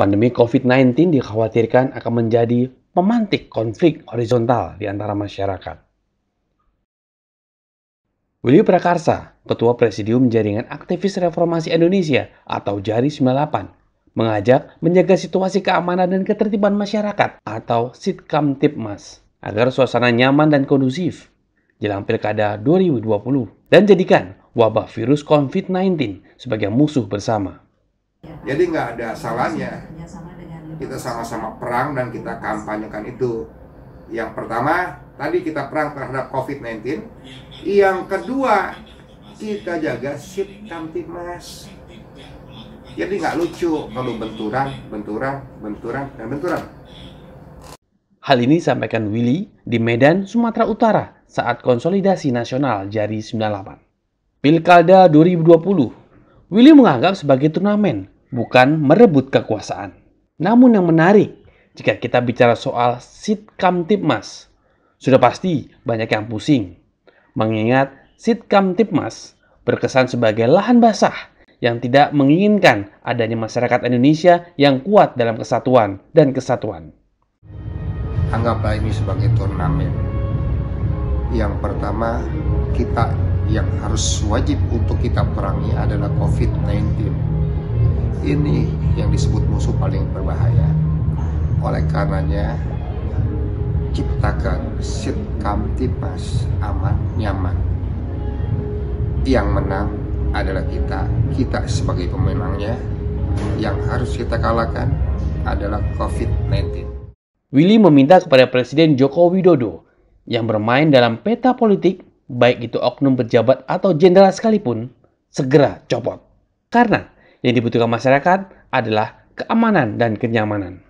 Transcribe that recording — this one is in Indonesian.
Pandemi COVID-19 dikhawatirkan akan menjadi memantik konflik horizontal di antara masyarakat. Willy Prakarsa, Ketua Presidium Jaringan Aktivis Reformasi Indonesia atau JARI 98, mengajak menjaga situasi keamanan dan ketertiban masyarakat atau Sitkam Tipmas agar suasana nyaman dan kondusif jelang Pilkada 2020 dan jadikan wabah virus COVID-19 sebagai musuh bersama. Jadi nggak ada salahnya iya, kita sama-sama perang dan kita kampanyekan itu. Yang pertama, tadi kita perang terhadap COVID-19. Yang kedua, kita jaga sip kamtimas. Jadi nggak lucu kalau benturan, benturan, benturan, dan benturan. Hal ini disampaikan Willy di Medan, Sumatera Utara saat konsolidasi nasional Jari 98. Pilkada 2020, Willy menganggap sebagai turnamen bukan merebut kekuasaan. Namun yang menarik, jika kita bicara soal sitkam tipmas, sudah pasti banyak yang pusing. Mengingat sitkam tipmas berkesan sebagai lahan basah yang tidak menginginkan adanya masyarakat Indonesia yang kuat dalam kesatuan dan kesatuan. Anggaplah ini sebagai turnamen. Yang pertama, kita yang harus wajib untuk kita perangi adalah COVID-19 ini yang disebut musuh paling berbahaya. Oleh karenanya, ciptakan sit kamtipas aman nyaman. Yang menang adalah kita, kita sebagai pemenangnya. Yang harus kita kalahkan adalah COVID-19. Willy meminta kepada Presiden Joko Widodo yang bermain dalam peta politik, baik itu oknum pejabat atau jenderal sekalipun, segera copot. Karena yang dibutuhkan masyarakat adalah keamanan dan kenyamanan.